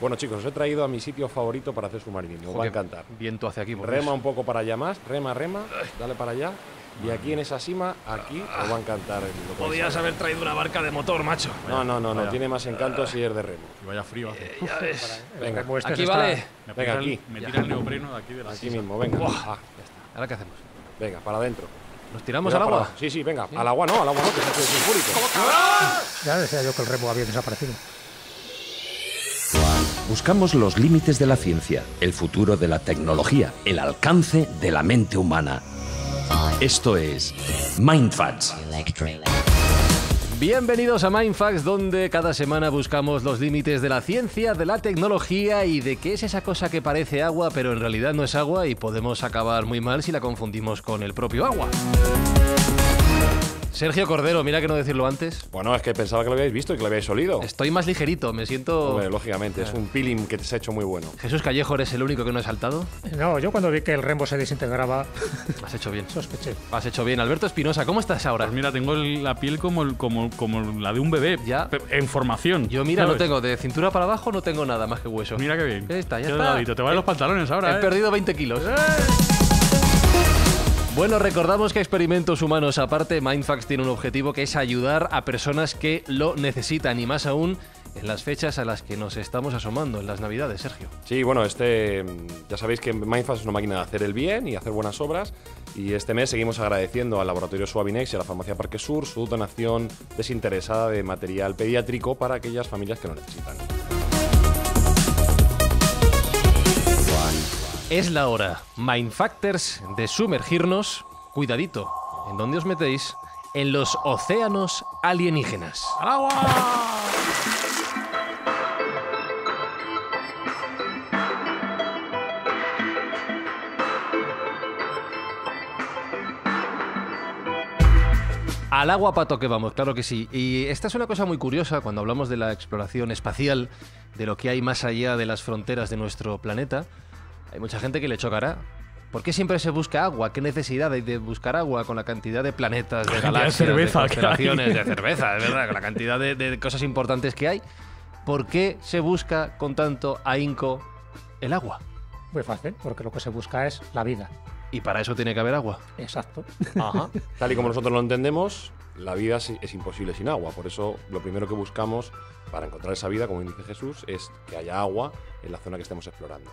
Bueno, chicos, os he traído a mi sitio favorito para hacer submarinismo. Os va a encantar. Viento hacia aquí. Rema un poco para allá más. Rema, rema. Dale para allá. Y aquí en esa cima, aquí os va a encantar. Podías haber traído una barca de motor, macho. No, no, no, no. Tiene más encanto si es de remo. Y vaya frío. Eh, ya eh, Venga, este aquí vale. Venga, aquí. Me tira el neopreno de aquí de la Aquí mismo, venga. Ah, ahora qué hacemos. Venga, para adentro. ¿Nos tiramos al agua? Sí, sí, venga. Al agua no, al agua no, que se ha hecho Ya decía yo que el remo había desaparecido. Buscamos los límites de la ciencia, el futuro de la tecnología, el alcance de la mente humana. Esto es MindFacts. Bienvenidos a MindFacts, donde cada semana buscamos los límites de la ciencia, de la tecnología y de qué es esa cosa que parece agua, pero en realidad no es agua y podemos acabar muy mal si la confundimos con el propio agua. Sergio Cordero, mira que no decirlo antes. Bueno, es que pensaba que lo habíais visto y que lo habíais olido. Estoy más ligerito, me siento. lógicamente, es un ah. peeling que te ha hecho muy bueno. ¿Jesús Callejo eres el único que no he saltado? No, yo cuando vi que el Rembo se desintegraba. Has hecho bien. Sospeché. Has hecho bien. Alberto Espinosa, ¿cómo estás ahora? Pues mira, tengo la piel como, la de un bebé. Ya. En formación. Yo, mira, lo no tengo. De cintura para abajo no tengo nada más que hueso. Mira qué bien. Ahí está, ya está. Te van los eh, pantalones ahora. He ¿eh? perdido 20 kilos. Eh. Bueno, recordamos que Experimentos Humanos aparte, Mindfax tiene un objetivo que es ayudar a personas que lo necesitan y más aún en las fechas a las que nos estamos asomando, en las Navidades, Sergio. Sí, bueno, este, mm, ya sabéis que MindFax es una máquina de hacer el bien y hacer buenas obras. Y este mes seguimos agradeciendo al Laboratorio Suavinex y a la Farmacia Parque Sur su donación desinteresada de material pediátrico para aquellas familias que lo necesitan. Es la hora, Mind Factors, de sumergirnos, cuidadito, ¿en donde os metéis? En los océanos alienígenas. ¡Al agua! Al agua pato que vamos, claro que sí. Y esta es una cosa muy curiosa cuando hablamos de la exploración espacial, de lo que hay más allá de las fronteras de nuestro planeta. Hay mucha gente que le chocará. ¿Por qué siempre se busca agua? ¿Qué necesidad hay de buscar agua con la cantidad de planetas, de galaxias, de, cerveza, de de cerveza, verdad, con la cantidad de, cosas importantes que hay? ¿Por qué se busca con tanto ahínco el agua? Muy fácil, porque lo que se busca es la vida. Y para eso tiene que haber agua. Exacto. Tal y como nosotros lo entendemos, la vida es imposible sin agua. Por eso lo primero que buscamos para encontrar esa vida, como dice Jesús, es que haya agua en la zona que estemos explorando.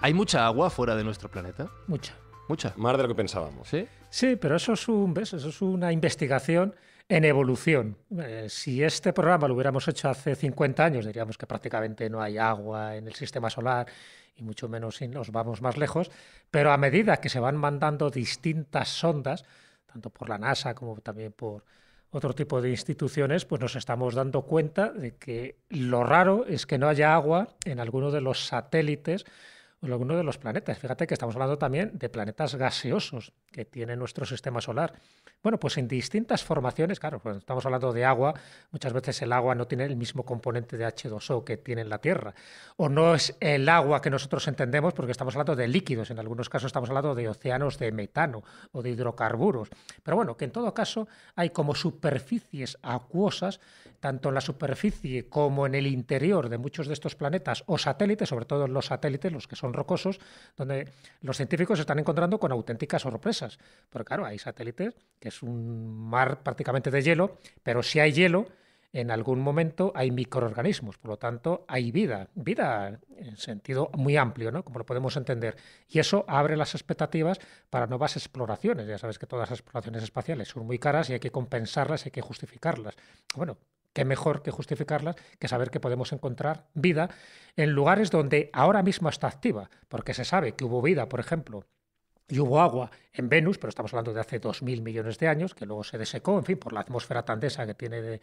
¿Hay mucha agua fuera de nuestro planeta? Mucha. Mucha. Más de lo que pensábamos. Sí, pero eso es, una investigación en evolución. Eh, si este programa lo hubiéramos hecho hace 50 años, diríamos que prácticamente no hay agua en el sistema solar y mucho menos si nos vamos más lejos, pero a medida que se van mandando distintas sondas, tanto por la NASA como también por otro tipo de instituciones, pues nos estamos dando cuenta de que lo raro es que no haya agua en alguno de los satélites algunos de los planetas. Fíjate que estamos hablando también de planetas gaseosos que tiene nuestro sistema solar. Bueno, pues en distintas formaciones, claro, cuando pues estamos hablando de agua, muchas veces el agua no tiene el mismo componente de H2O que tiene la Tierra, o no es el agua que nosotros entendemos porque estamos hablando de líquidos, en algunos casos estamos hablando de océanos de metano o de hidrocarburos. Pero bueno, que en todo caso hay como superficies acuosas, tanto en la superficie como en el interior de muchos de estos planetas o satélites, sobre todo los satélites, los que son rocosos, donde los científicos se están encontrando con auténticas sorpresas. Porque claro, hay satélites que es un mar prácticamente de hielo, pero si hay hielo, en algún momento hay microorganismos, por lo tanto hay vida, vida en sentido muy amplio, ¿no? como lo podemos entender. Y eso abre las expectativas para nuevas exploraciones. Ya sabes que todas las exploraciones espaciales son muy caras y hay que compensarlas, hay que justificarlas. Bueno, qué mejor que justificarlas que saber que podemos encontrar vida en lugares donde ahora mismo está activa, porque se sabe que hubo vida, por ejemplo, y hubo agua en Venus, pero estamos hablando de hace 2.000 millones de años, que luego se desecó, en fin, por la atmósfera tan densa que tiene de,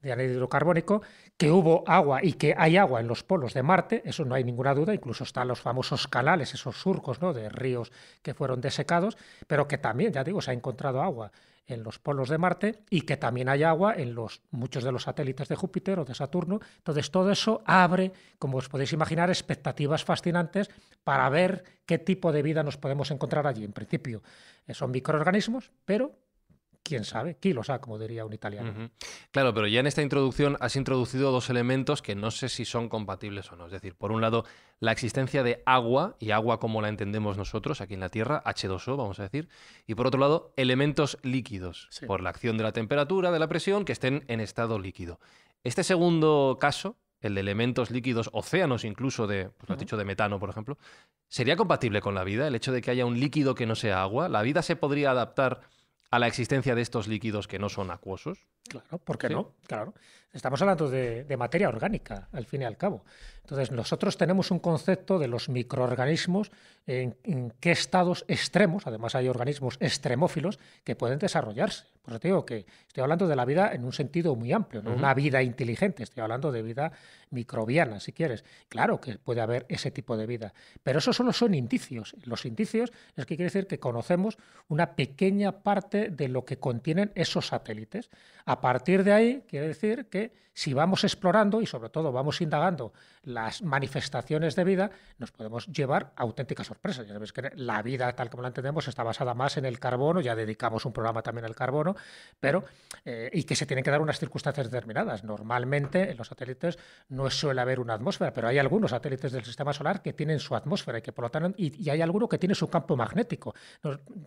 de hidrocarbónico, que hubo agua y que hay agua en los polos de Marte, eso no hay ninguna duda, incluso están los famosos canales, esos surcos ¿no? de ríos que fueron desecados, pero que también, ya digo, se ha encontrado agua en los polos de Marte y que también hay agua en los, muchos de los satélites de Júpiter o de Saturno. Entonces todo eso abre, como os podéis imaginar, expectativas fascinantes para ver qué tipo de vida nos podemos encontrar allí. En principio eh, son microorganismos, pero quién sabe, chi lo sabe, como diría un italiano. Claro, pero ya en esta introducción has introducido dos elementos que no sé si son compatibles o no. Es decir, por un lado, la existencia de agua, y agua como la entendemos nosotros aquí en la Tierra, H2O, vamos a decir, y por otro lado, elementos líquidos, por la acción de la temperatura, de la presión, que estén en estado líquido. Este segundo caso, el de elementos líquidos, océanos incluso, de, pues, has dicho, de metano, por ejemplo, ¿sería compatible con la vida el hecho de que haya un líquido que no sea agua? ¿La vida se podría adaptar a la existencia de estos líquidos que no son acuosos. Claro, ¿por qué no? Claro. Estamos hablando de, materia orgánica, al fin y al cabo. Entonces, nosotros tenemos un concepto de los microorganismos, en, qué estados extremos, además hay organismos extremófilos, que pueden desarrollarse. Por eso te digo que estoy hablando de la vida en un sentido muy amplio, no una vida inteligente, estoy hablando de vida microbiana, si quieres. Claro que puede haber ese tipo de vida, pero esos solo son indicios. Los indicios es que quiere decir que conocemos una pequeña parte de lo que contienen esos satélites. A partir de ahí, quiere decir que si vamos explorando y sobre todo vamos indagando las manifestaciones de vida, nos podemos llevar a auténticas sorpresas. Ya que la vida tal como la entendemos está basada más en el carbono, ya dedicamos un programa también al carbono, pero eh, y que se tienen que dar unas circunstancias determinadas. Normalmente en los satélites no suele haber una atmósfera, pero hay algunos satélites del sistema solar que tienen su atmósfera y que por y, hay alguno que tiene su campo magnético.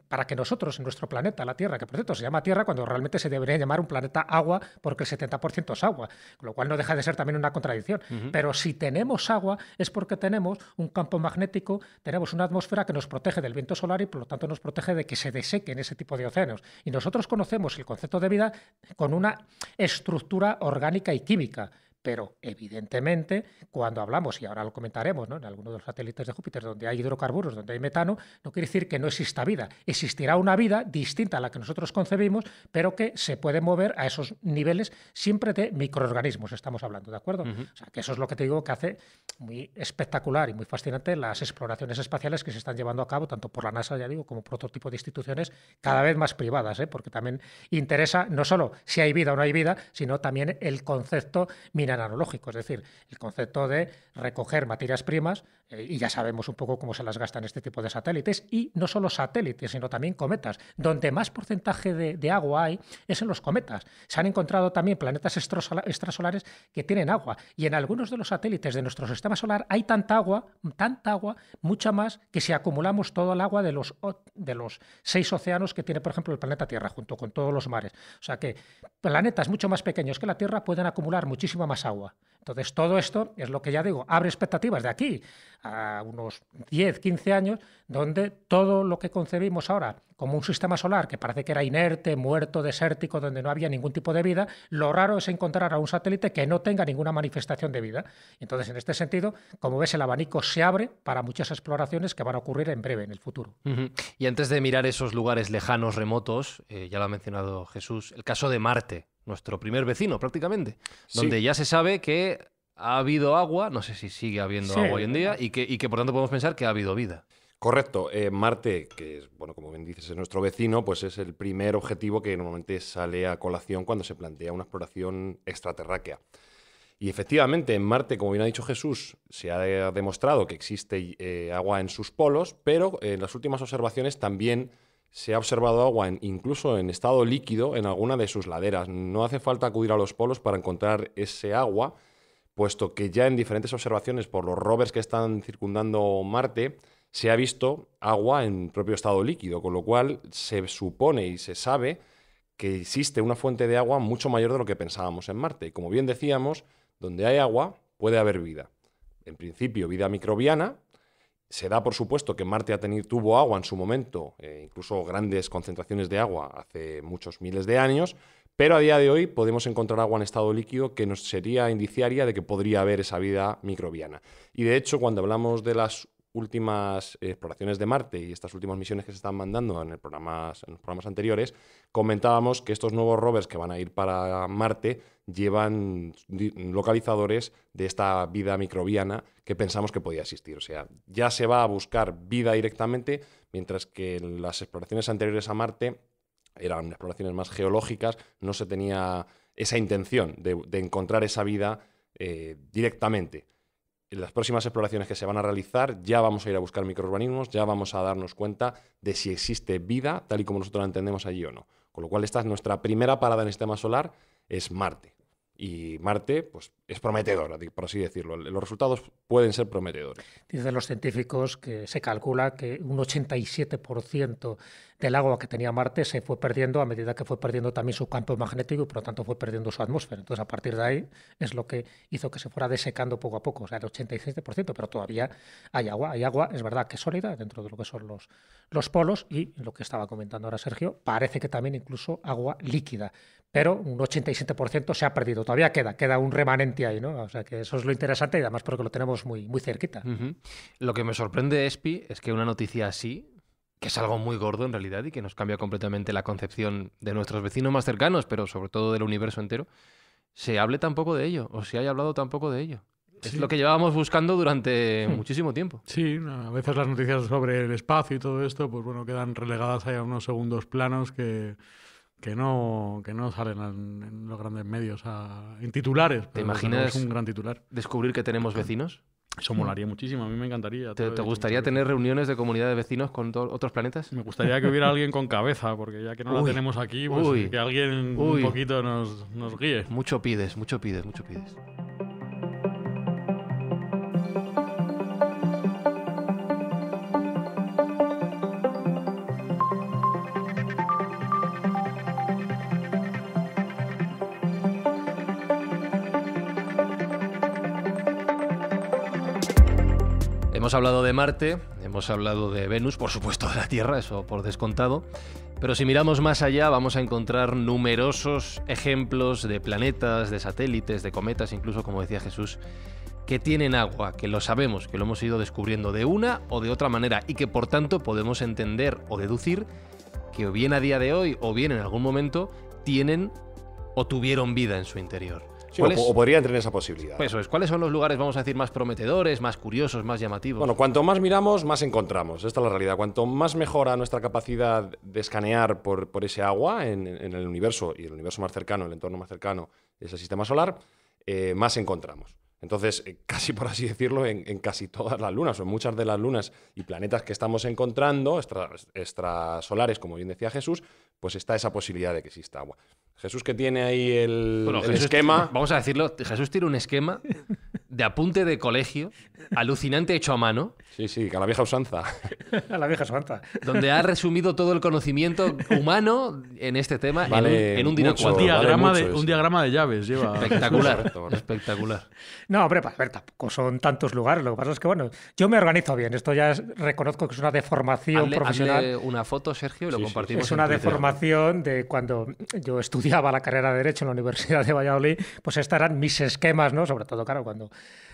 para que nosotros, en nuestro planeta, la Tierra, que por cierto se llama Tierra cuando realmente se debería llamar un planeta agua porque el 70% agua, lo cual no deja de ser también una contradicción. Pero si tenemos agua es porque tenemos un campo magnético, tenemos una atmósfera que nos protege del viento solar y por lo tanto nos protege de que se desequen ese tipo de océanos. Y nosotros conocemos el concepto de vida con una estructura orgánica y química pero evidentemente, cuando hablamos, y ahora lo comentaremos, ¿no? en algunos de los satélites de Júpiter, donde hay hidrocarburos, donde hay metano, no quiere decir que no exista vida. Existirá una vida distinta a la que nosotros concebimos, pero que se puede mover a esos niveles siempre de microorganismos, estamos hablando, ¿de acuerdo? O sea, que eso es lo que te digo que hace muy espectacular y muy fascinante las exploraciones espaciales que se están llevando a cabo, tanto por la NASA, ya digo, como por otro tipo de instituciones cada vez más privadas, ¿eh? porque también interesa no solo si hay vida o no hay vida, sino también el concepto mineral analógico, es decir, el concepto de recoger materias primas, eh, y ya sabemos un poco cómo se las gastan este tipo de satélites, y no solo satélites, sino también cometas. Donde más porcentaje de, de agua hay es en los cometas. Se han encontrado también planetas extrasolares que tienen agua, y en algunos de los satélites de nuestro sistema solar hay tanta agua, tanta agua, mucha más que si acumulamos todo el agua de los, de los seis océanos que tiene, por ejemplo, el planeta Tierra, junto con todos los mares. O sea que planetas mucho más pequeños que la Tierra pueden acumular muchísima más agua. Entonces, todo esto es lo que ya digo, abre expectativas de aquí a unos 10, 15 años, donde todo lo que concebimos ahora como un sistema solar que parece que era inerte, muerto, desértico, donde no había ningún tipo de vida, lo raro es encontrar a un satélite que no tenga ninguna manifestación de vida. Entonces, en este sentido, como ves, el abanico se abre para muchas exploraciones que van a ocurrir en breve, en el futuro. Y antes de mirar esos lugares lejanos, remotos, eh, ya lo ha mencionado Jesús, el caso de Marte nuestro primer vecino prácticamente, donde ya se sabe que ha habido agua, no sé si sigue habiendo agua hoy en día, y que, y que por tanto podemos pensar que ha habido vida. Correcto. Eh, Marte, que es, bueno, como bien dices, es nuestro vecino, pues es el primer objetivo que normalmente sale a colación cuando se plantea una exploración extraterráquea. Y efectivamente, en Marte, como bien ha dicho Jesús, se ha demostrado que existe eh, agua en sus polos, pero en las últimas observaciones también se ha observado agua incluso en estado líquido en alguna de sus laderas. No hace falta acudir a los polos para encontrar ese agua, puesto que ya en diferentes observaciones por los rovers que están circundando Marte se ha visto agua en propio estado líquido, con lo cual se supone y se sabe que existe una fuente de agua mucho mayor de lo que pensábamos en Marte. Y como bien decíamos, donde hay agua puede haber vida. En principio, vida microbiana, se da, por supuesto, que Marte ha tenido, tuvo agua en su momento, eh, incluso grandes concentraciones de agua hace muchos miles de años, pero a día de hoy podemos encontrar agua en estado líquido que nos sería indiciaria de que podría haber esa vida microbiana. Y de hecho, cuando hablamos de las últimas exploraciones de Marte y estas últimas misiones que se están mandando en, los programas anteriores, comentábamos que estos nuevos rovers que van a ir para Marte llevan localizadores de esta vida microbiana que pensamos que podía existir. O sea, ya se va a buscar vida directamente, mientras que en las exploraciones anteriores a Marte eran exploraciones más geológicas, no se tenía esa intención de, encontrar esa vida eh, directamente en las próximas exploraciones que se van a realizar ya vamos a ir a buscar microorganismos, ya vamos a darnos cuenta de si existe vida tal y como nosotros la entendemos allí o no. Con lo cual esta es nuestra primera parada en el sistema solar, es Marte. Y Marte, pues es prometedora, por así decirlo. Los resultados pueden ser prometedores. Dicen los científicos que se calcula que un 87% del agua que tenía Marte se fue perdiendo a medida que fue perdiendo también su campo magnético y por lo tanto fue perdiendo su atmósfera. Entonces, a partir de ahí es lo que hizo que se fuera desecando poco a poco, o sea, el 87%, pero todavía hay agua. Hay agua, es verdad que es sólida dentro de lo que son los, los polos y lo que estaba comentando ahora Sergio, parece que también incluso agua líquida, pero un 87% se ha perdido. Todavía queda, queda un remanente o sea, que eso es lo interesante y además porque lo tenemos muy, muy cerquita. Lo que me sorprende, Espi, es que una noticia así, que es algo muy gordo en realidad y que nos cambia completamente la concepción de nuestros vecinos más cercanos, pero sobre todo del universo entero, se hable tampoco de ello o se haya hablado tampoco de ello. Es lo que llevábamos buscando durante hmm. muchísimo tiempo. Sí, a veces las noticias sobre el espacio y todo esto, pues bueno, quedan relegadas a unos segundos planos que que no, que no salen en, los grandes medios, en titulares. ¿Te imaginas un gran titular. descubrir que tenemos vecinos? Eso molaría muchísimo, a mí me encantaría. ¿Te, gustaría tener reuniones de comunidad de vecinos con otros planetas? Me gustaría que hubiera alguien con cabeza, porque ya que no la tenemos aquí, pues que alguien un poquito nos, nos guíe. Mucho pides, mucho pides, mucho pides. Hemos hablado de Marte, hemos hablado de Venus, por supuesto de la Tierra, eso por descontado. Pero si miramos más allá vamos a encontrar numerosos ejemplos de planetas, de satélites, de cometas, incluso como decía Jesús, que tienen agua, que lo sabemos, que lo hemos ido descubriendo de una o de otra manera y que por tanto podemos entender o deducir que o bien a día de hoy o bien en algún momento tienen o tuvieron vida en su interior o, podría podría tener esa posibilidad. Pues eso es. ¿Cuáles son los lugares, vamos a decir, más prometedores, más curiosos, más llamativos? Bueno, cuanto más miramos, más encontramos. Esta es la realidad. Cuanto más mejora nuestra capacidad de escanear por, ese agua en, el universo y el universo más cercano, el entorno más cercano, ese sistema solar, eh, más encontramos. Entonces, eh, casi por así decirlo, en, casi todas las lunas o en muchas de las lunas y planetas que estamos encontrando, extrasolares, como bien decía Jesús, pues está esa posibilidad de que exista agua. Jesús que tiene ahí el, esquema. Vamos a decirlo, Jesús tiene un esquema de apunte de colegio alucinante hecho a mano. Sí, sí, a la vieja usanza. a la vieja usanza. Donde ha resumido todo el conocimiento humano en este tema en, un, un diagrama, de, un diagrama de llaves Espectacular, espectacular. No, hombre, pues, son tantos lugares. Lo que pasa es que, bueno, yo me organizo bien. Esto ya reconozco que es una deformación profesional. Hazle una foto, Sergio, y lo compartimos. es una deformación de cuando yo estudiaba la carrera de Derecho en la Universidad de Valladolid, pues estarán mis esquemas, ¿no? Sobre todo, claro, cuando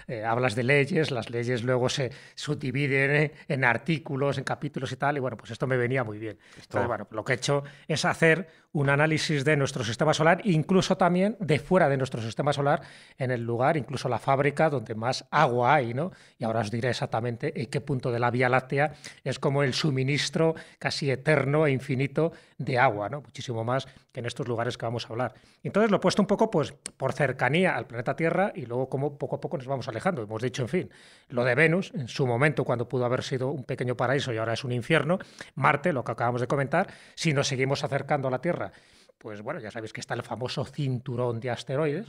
eh, hablas de leyes, las leyes luego se subdividen eh, en artículos, en capítulos y tal, y bueno, pues esto me venía muy bien. Entonces, bueno, lo que he hecho es hacer un análisis de nuestro sistema solar, incluso también de fuera de nuestro sistema solar, en el lugar, incluso la fábrica donde más agua hay, ¿no? Y ahora os diré exactamente en qué punto de la Vía Láctea es como el suministro casi eterno e infinito de agua, ¿no? Muchísimo más que en estos lugares que vamos a hablar. Entonces lo he puesto un poco pues por cercanía al planeta Tierra y luego como poco a poco nos vamos alejando. Hemos dicho, en fin, lo de Venus, en su momento cuando pudo haber sido un pequeño paraíso y ahora es un infierno, Marte, lo que acabamos de comentar, si nos seguimos acercando a la Tierra, pues bueno, ya sabéis que está el famoso cinturón de asteroides,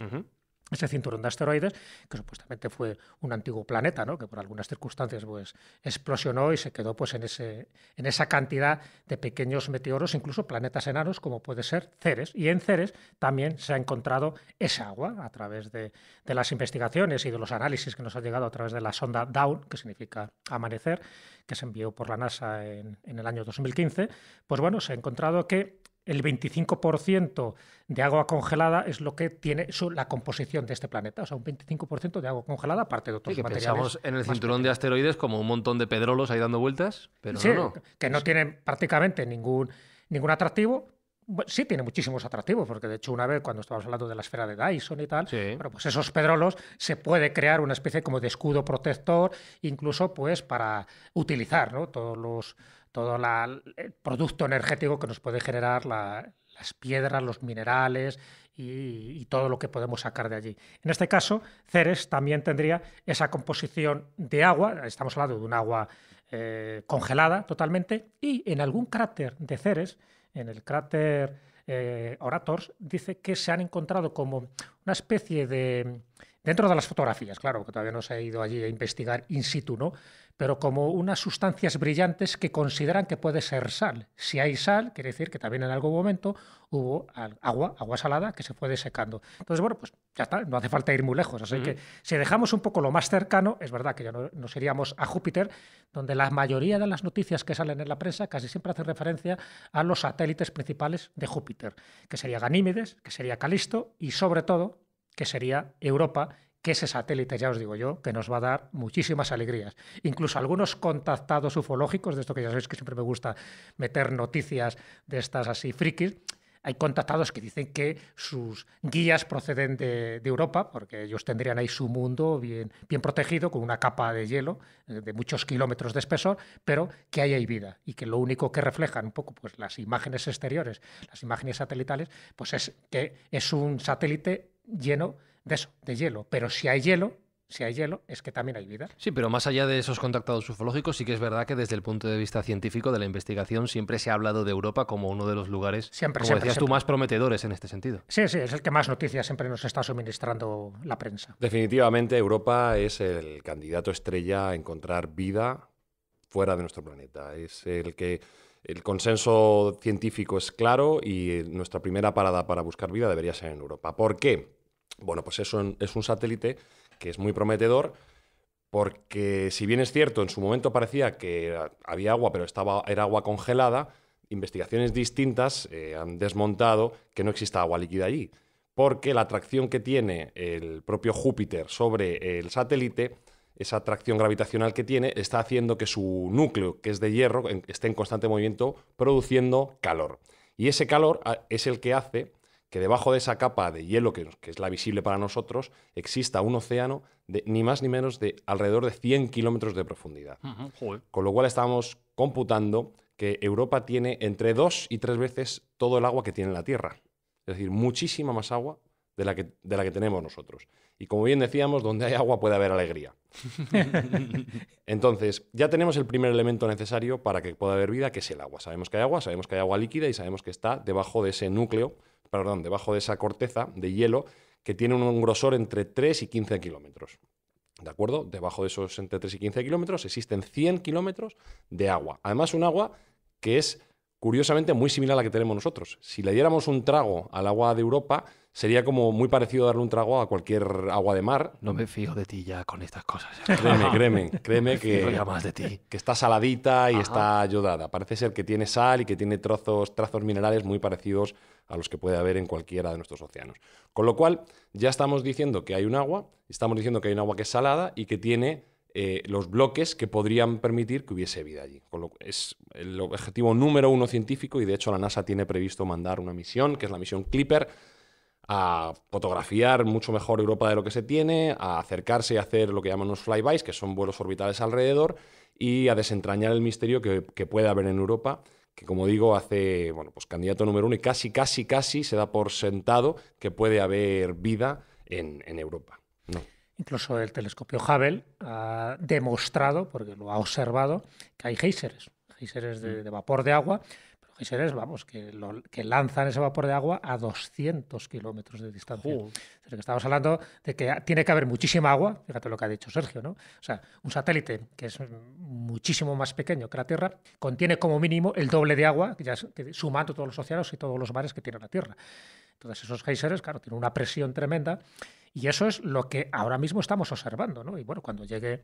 ese cinturón de asteroides, que supuestamente fue un antiguo planeta, ¿no? que por algunas circunstancias pues, explosionó y se quedó pues, en, ese, en esa cantidad de pequeños meteoros, incluso planetas enanos, como puede ser Ceres. Y en Ceres también se ha encontrado esa agua a través de, las investigaciones y de los análisis que nos ha llegado a través de la sonda Dawn, que significa amanecer, que se envió por la NASA en, en el año 2015. Pues bueno, se ha encontrado que el 25% de agua congelada es lo que tiene la composición de este planeta. O sea, un 25% de agua congelada, aparte de otros que materiales. Pensamos en el cinturón de asteroides como un montón de pedrolos ahí dando vueltas, pero Que no tienen prácticamente ningún, ningún atractivo, sí tiene muchísimos atractivos, porque de hecho una vez cuando estábamos hablando de la esfera de Dyson y tal, pues esos pedrolos se puede crear una especie como de escudo protector, incluso pues para utilizar ¿no? todos los todo el producto energético que nos puede generar las piedras, los minerales y, todo lo que podemos sacar de allí. En este caso, Ceres también tendría esa composición de agua, estamos hablando de un agua eh, congelada totalmente, y en algún cráter de Ceres, en el cráter eh, Orators, dice que se han encontrado como una especie de... Dentro de las fotografías, claro, que todavía no se ha ido allí a investigar in situ, ¿no? pero como unas sustancias brillantes que consideran que puede ser sal. Si hay sal, quiere decir que también en algún momento hubo agua, agua salada, que se fue desecando. Entonces, bueno, pues ya está, no hace falta ir muy lejos. Así que si dejamos un poco lo más cercano, es verdad que ya no, nos iríamos a Júpiter, donde la mayoría de las noticias que salen en la prensa casi siempre hacen referencia a los satélites principales de Júpiter, que sería Ganímedes, que sería Calisto y sobre todo, que sería Europa ese satélite, ya os digo yo, que nos va a dar muchísimas alegrías. Incluso algunos contactados ufológicos, de esto que ya sabéis que siempre me gusta meter noticias de estas así frikis, hay contactados que dicen que sus guías proceden de, Europa, porque ellos tendrían ahí su mundo bien, bien protegido, con una capa de hielo eh, de muchos kilómetros de espesor, pero que ahí hay vida y que lo único que reflejan un poco pues, las imágenes exteriores, las imágenes satelitales, pues es que es un satélite lleno de eso, de hielo. Pero si hay hielo, si hay hielo, es que también hay vida. Sí, pero más allá de esos contactados ufológicos, sí que es verdad que desde el punto de vista científico de la investigación siempre se ha hablado de Europa como uno de los lugares, como decías tú, más prometedores en este sentido. Sí, sí, es el que más noticias siempre nos está suministrando la prensa. Definitivamente Europa es el candidato estrella a encontrar vida fuera de nuestro planeta. Es el que el consenso científico es claro y nuestra primera parada para buscar vida debería ser en Europa. ¿Por qué? Bueno, pues eso es un satélite que es muy prometedor porque si bien es cierto, en su momento parecía que había agua, pero estaba, era agua congelada, investigaciones distintas eh, han desmontado que no exista agua líquida allí, porque la atracción que tiene el propio Júpiter sobre el satélite, esa atracción gravitacional que tiene, está haciendo que su núcleo, que es de hierro, esté en constante movimiento, produciendo calor. Y ese calor ah, es el que hace que debajo de esa capa de hielo, que, es la visible para nosotros, exista un océano de ni más ni menos de alrededor de 100 kilómetros de profundidad. Con lo cual estábamos computando que Europa tiene entre dos y tres veces todo el agua que tiene la Tierra. Es decir, muchísima más agua de la que, de la que tenemos nosotros. Y como bien decíamos, donde hay agua puede haber alegría. Entonces, ya tenemos el primer elemento necesario para que pueda haber vida, que es el agua. Sabemos que hay agua, sabemos que hay agua líquida y sabemos que está debajo de ese núcleo perdón, debajo de esa corteza de hielo que tiene un grosor entre 3 y 15 kilómetros. ¿De acuerdo? Debajo de esos entre 3 y 15 kilómetros existen 100 kilómetros de agua. Además, un agua que es curiosamente muy similar a la que tenemos nosotros. Si le diéramos un trago al agua de Europa, sería como muy parecido darle un trago a cualquier agua de mar. No me fío de ti ya con estas cosas. Créeme, créeme, créeme que, de que está saladita y está ayudada. Parece ser que tiene sal y que tiene trozos, trazos minerales muy parecidos a los que puede haber en cualquiera de nuestros océanos. Con lo cual, ya estamos diciendo que hay un agua, estamos diciendo que hay un agua que es salada y que tiene eh, los bloques que podrían permitir que hubiese vida allí. Con lo, es el objetivo número uno científico y de hecho la NASA tiene previsto mandar una misión, que es la misión Clipper, a fotografiar mucho mejor Europa de lo que se tiene, a acercarse y hacer lo que llaman los flybys, que son vuelos orbitales alrededor, y a desentrañar el misterio que, que puede haber en Europa que como digo, hace, bueno, pues candidato número uno y casi, casi, casi se da por sentado que puede haber vida en, Europa. Incluso el telescopio Hubble ha demostrado, porque lo ha observado, que hay géiseres, géiseres de mm. vapor de agua, Geysers, vamos, que, lanzan ese vapor de agua a 200 kilómetros de distancia. estamos hablando de que tiene que haber muchísima agua, fíjate lo que ha dicho Sergio, ¿no? O sea, un satélite que es muchísimo más pequeño que la Tierra contiene como mínimo el doble de agua, ya sumando todos los océanos y todos los mares que tiene la Tierra. Entonces esos géiseres, claro, tienen una presión tremenda y eso es lo que ahora mismo estamos observando, ¿no? Y bueno, cuando llegue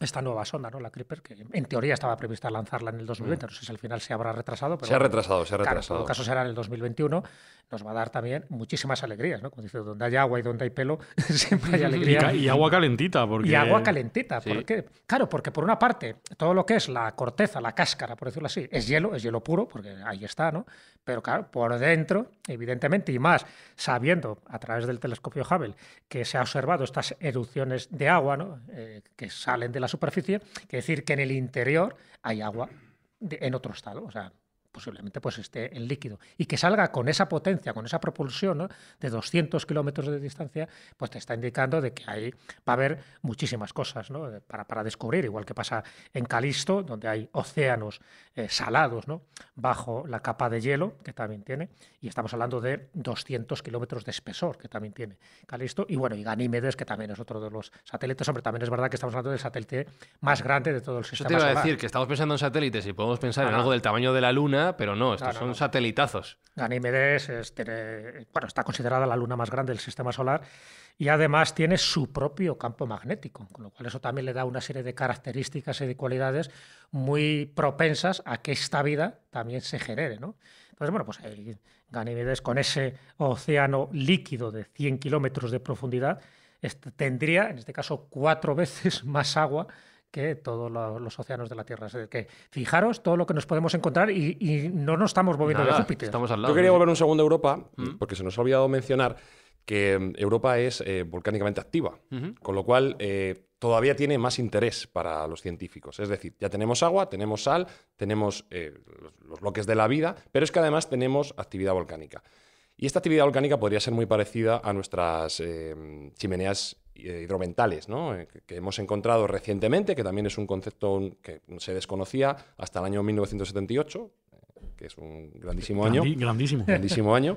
esta nueva sonda, ¿no? La Creeper, que en teoría estaba prevista lanzarla en el 2020, mm. no sé si al final se habrá retrasado, pero... Se ha retrasado, se ha retrasado. en todo caso será en el 2021, nos va a dar también muchísimas alegrías, ¿no? Como dice, donde hay agua y donde hay pelo, siempre hay alegría. Y, agua calentita, porque... Y agua calentita, qué? Claro, porque por una parte, todo lo que es la corteza, la cáscara, por decirlo así, es hielo, es hielo puro, porque ahí está, ¿no? Pero claro, por dentro, evidentemente, y más sabiendo a través del telescopio Hubble que se ha observado estas erupciones de agua, ¿no? Eh, que salen de la superficie que decir que en el interior hay agua en otro estado posiblemente pues esté en líquido y que salga con esa potencia, con esa propulsión de 200 kilómetros de distancia, pues te está indicando de que ahí va a haber muchísimas cosas eh, para, para, descubrir, igual que pasa en Calisto, donde hay océanos eh, salados ¿no? bajo la capa de hielo, que también tiene, y estamos hablando de 200 kilómetros de espesor, que también tiene Calisto, y bueno, y Ganímedes, que también es otro de los satélites, hombre, también es verdad que estamos hablando del satélite más grande de todo el sistema. Yo te iba a decir que estamos pensando en satélites y podemos pensar en algo del tamaño de la Luna, pero no, estos son satelitazos. Ganímedes bueno, está considerada la luna más grande del sistema solar y además tiene su propio campo magnético, con lo cual eso también le da una serie de características y de cualidades muy propensas a que esta vida también se genere. Entonces, bueno, pues Ganímedes con ese océano líquido de 100 kilómetros de profundidad este, tendría, en este caso, cuatro veces más agua que todos los océanos de la Tierra. Es que fijaros todo lo que nos podemos encontrar y, no nos estamos moviendo de Júpiter. al Yo quería volver un segundo a Europa, mm. porque se nos ha olvidado mencionar que mm, Europa es eh, volcánicamente activa, con lo cual eh, todavía tiene más interés para los científicos. Es decir, ya tenemos agua, tenemos sal, tenemos eh, los, los, bloques de la vida, pero es que además tenemos actividad volcánica. Y esta actividad volcánica podría ser muy parecida a nuestras chimeneas eh, hidromentales, eh, que hemos encontrado recientemente, que también es un concepto que se desconocía hasta el año 1978, eh, que es un grandísimo año. Grandísimo. Grandísimo año.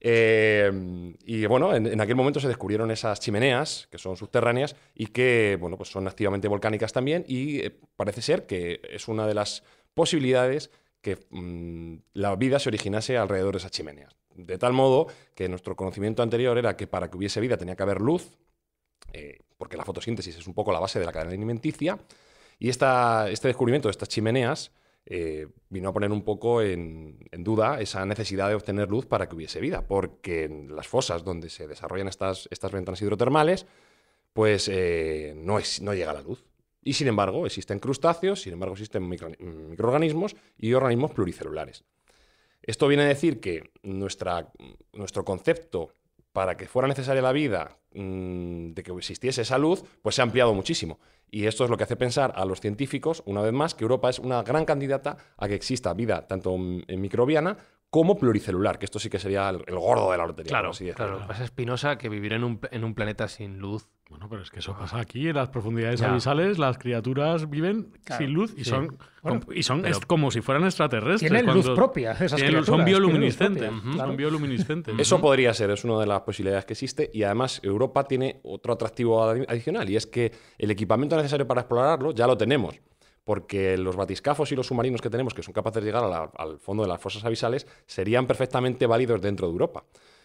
y bueno, en, aquel momento se descubrieron esas chimeneas, que son subterráneas y que bueno, pues son activamente volcánicas también, y parece ser que es una de las posibilidades que mm, la vida se originase alrededor de esas chimeneas. De tal modo que nuestro conocimiento anterior era que para que hubiese vida tenía que haber luz, eh, porque la fotosíntesis es un poco la base de la cadena alimenticia, y este descubrimiento de estas chimeneas eh, vino a poner un poco en, duda esa necesidad de obtener luz para que hubiese vida, porque en las fosas donde se desarrollan estas, estas ventanas hidrotermales, pues eh, no, es, no llega la luz. Y sin embargo, existen crustáceos, sin embargo, existen microorganismos y organismos pluricelulares. Esto viene a decir que nuestra, nuestro concepto para que fuera necesaria la vida mm, de que existiese esa luz, pues se ha ampliado muchísimo. Y esto es lo que hace pensar a los científicos, una vez más, que Europa es una gran candidata a que exista vida tanto microbiana como pluricelular, que esto sí que sería el, gordo de la lotería. Claro, claro. Lo que pasa es que vivir en un, en un, planeta sin luz. Bueno, pero es que eso ah. pasa aquí, en las profundidades abisales, las criaturas viven sin luz y son, y son como si fueran extraterrestres. Tienen luz propia, esas criaturas. Son bioluminiscentes. Son bioluminiscentes. Eso podría ser, es una de las posibilidades que existe. Y además, Europa tiene otro atractivo adicional, y es que el equipamiento necesario para explorarlo ya lo tenemos porque los batiscafos y los submarinos que tenemos, que son capaces de llegar al fondo de las fosas abisales, serían perfectamente válidos dentro de Europa.